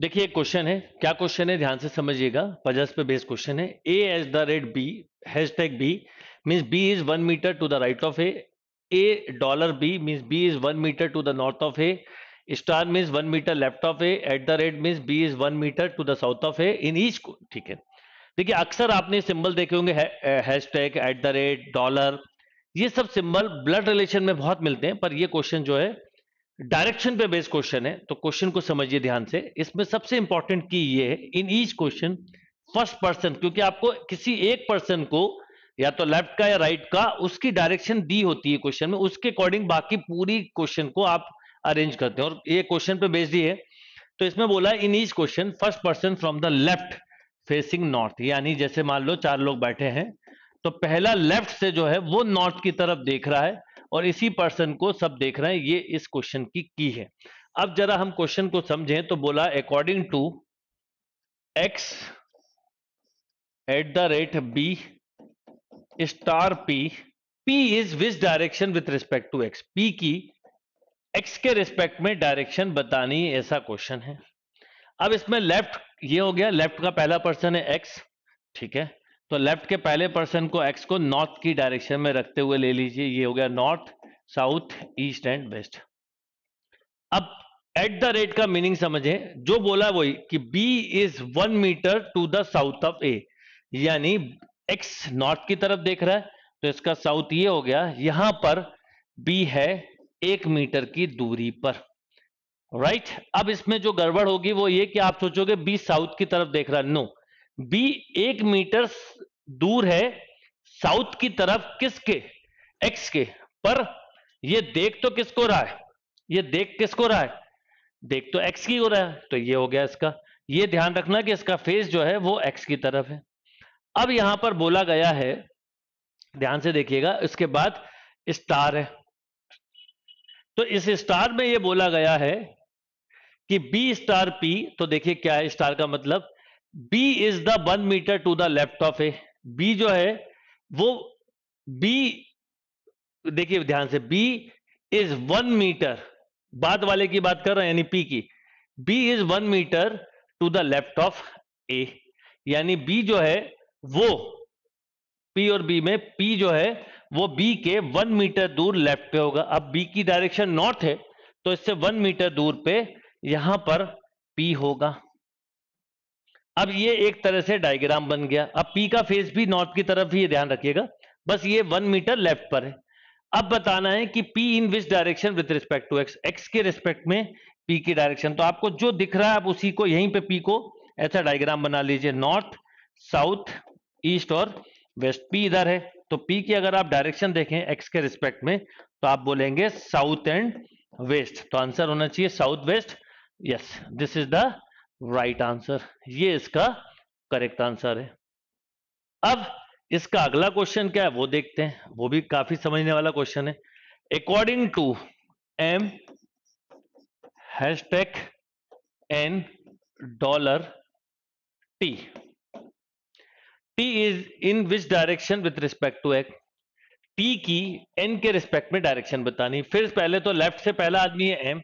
देखिए एक क्वेश्चन है क्या क्वेश्चन है ध्यान से समझिएगा पजस पे बेस्ड क्वेश्चन है A at the rate B hash tag B means B is one metre to the right of A A dollar B means B is one metre to the north of A star means one metre left of A at the rate means B is one metre to the south of A in each ठीक है देखिए अक्सर आपने symbol देखे होंगे hash tag at the rate dollar ये सब symbol blood relation में बहुत मिलते हैं पर ये क्वेश्चन जो है डायरेक्शन पे बेस्ड क्वेश्चन है तो क्वेश्चन को समझिए ध्यान से इसमें सबसे इंपॉर्टेंट की ये है in each question first person क्योंकि आपको किसी एक पर्सन को या तो लेफ्ट का या राइट right का उसकी डायरेक्शन दी होती है क्वेश्चन में उसके अकॉर्डिंग बाकी पूरी क्वेश्चन को आप अरेंज करते हैं और ये क्वेश्चन पे बेस्ड ही है तो इसमें बोला in each question first person from the left facing north यानी जैसे मान लो चार लोग बैठे हैं तो पहला लेफ्ट से जो है वो नॉर्थ की तरफ देख रहा है और इसी पर्सन को सब देख रहे हैं ये इस क्वेश्चन की की है अब जरा हम क्वेश्चन को समझें तो बोला according to X at the rate B star P P is which direction with respect to X P की एक्स के रिस्पेक्ट में डायरेक्शन बतानी ऐसा क्वेश्चन है अब इसमें लेफ्ट ये हो गया लेफ्ट का पहला पर्सन है एक्स ठीक है तो लेफ्ट के पहले पर्सन को एक्स को नॉर्थ की डायरेक्शन में रखते हुए ले लीजिए ये हो गया north south east and west अब एट द रेट का मीनिंग समझे जो बोला वही कि B is one metre to the south of A यानी एक्स नॉर्थ की तरफ देख रहा है तो इसका साउथ ये हो गया यहां पर बी है एक मीटर की दूरी पर राइट right? अब इसमें जो गड़बड़ होगी वो ये कि आप सोचोगे बी साउथ की तरफ देख रहा है नो no. बी एक मीटर दूर है साउथ की तरफ किसके एक्स के पर ये देख तो किसको रहा है ये देख किसको रहा है देख तो एक्स की हो रहा है तो ये हो गया इसका ये ध्यान रखना कि इसका फेस जो है वो एक्स की तरफ है अब यहां पर बोला गया है ध्यान से देखिएगा इसके बाद स्टार है तो इस स्टार में ये बोला गया है कि बी स्टार पी तो देखिए क्या है स्टार का मतलब B is the one metre to the left of A B जो है वो B देखिए ध्यान से B इज वन मीटर बाद वाले की बात कर रहे हैं यानी P की B is one metre to the left of A यानी B जो है वो P और B में P जो है वो B के वन मीटर दूर लेफ्ट पे होगा अब B की डायरेक्शन नॉर्थ है तो इससे वन मीटर दूर पे यहां पर P होगा अब ये एक तरह से डायग्राम बन गया अब पी का फेस भी नॉर्थ की तरफ ही ध्यान रखिएगा बस ये वन मीटर लेफ्ट पर है अब बताना है कि P in which direction with respect to X X के रिस्पेक्ट में पी की डायरेक्शन तो आपको जो दिख रहा है आप उसी को यहीं पे पी को ऐसा डायग्राम बना लीजिए नॉर्थ साउथ ईस्ट और वेस्ट पी इधर है तो पी की अगर आप डायरेक्शन देखें एक्स के रिस्पेक्ट में तो आप बोलेंगे साउथ एंड वेस्ट तो आंसर होना चाहिए south west yes this is the right answer ये इसका करेक्ट आंसर है अब इसका अगला क्वेश्चन क्या है वो देखते हैं वो भी काफी समझने वाला क्वेश्चन है according to M hashtag N dollar T T is in which direction with respect to X T की एन के रिस्पेक्ट में डायरेक्शन बतानी फिर पहले तो लेफ्ट से पहला आदमी है एम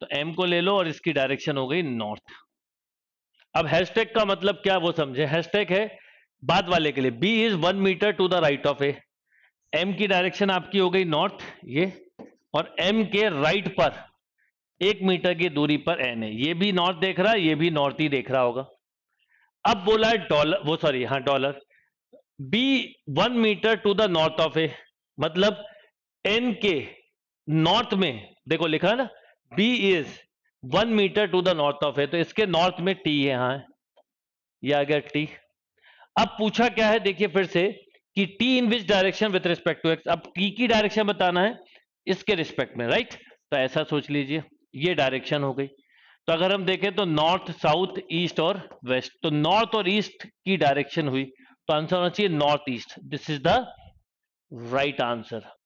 तो एम को ले लो और इसकी डायरेक्शन हो गई नॉर्थ अब हैशटैग का मतलब क्या वो समझे हैशटैग है बाद वाले के लिए B is one metre to the right of A M की डायरेक्शन आपकी हो गई नॉर्थ ये और एम के राइट पर एक मीटर की दूरी पर एन है ये भी नॉर्थ देख रहा है ये भी नॉर्थ ही देख रहा होगा अब बोला है डॉलर वो सॉरी हाँ dollar B one metre to the north of A मतलब एन के नॉर्थ में देखो लिखा ना B is one metre to the north of है तो इसके नॉर्थ में टी है है यह आ गया टी अब पूछा क्या है देखिए फिर से कि T in which direction with respect to X अब टी की डायरेक्शन बताना है इसके रिस्पेक्ट में राइट तो ऐसा सोच लीजिए ये डायरेक्शन हो गई तो अगर हम देखें तो नॉर्थ साउथ ईस्ट और वेस्ट तो नॉर्थ और ईस्ट की डायरेक्शन हुई तो आंसर होना चाहिए north east this is the right answer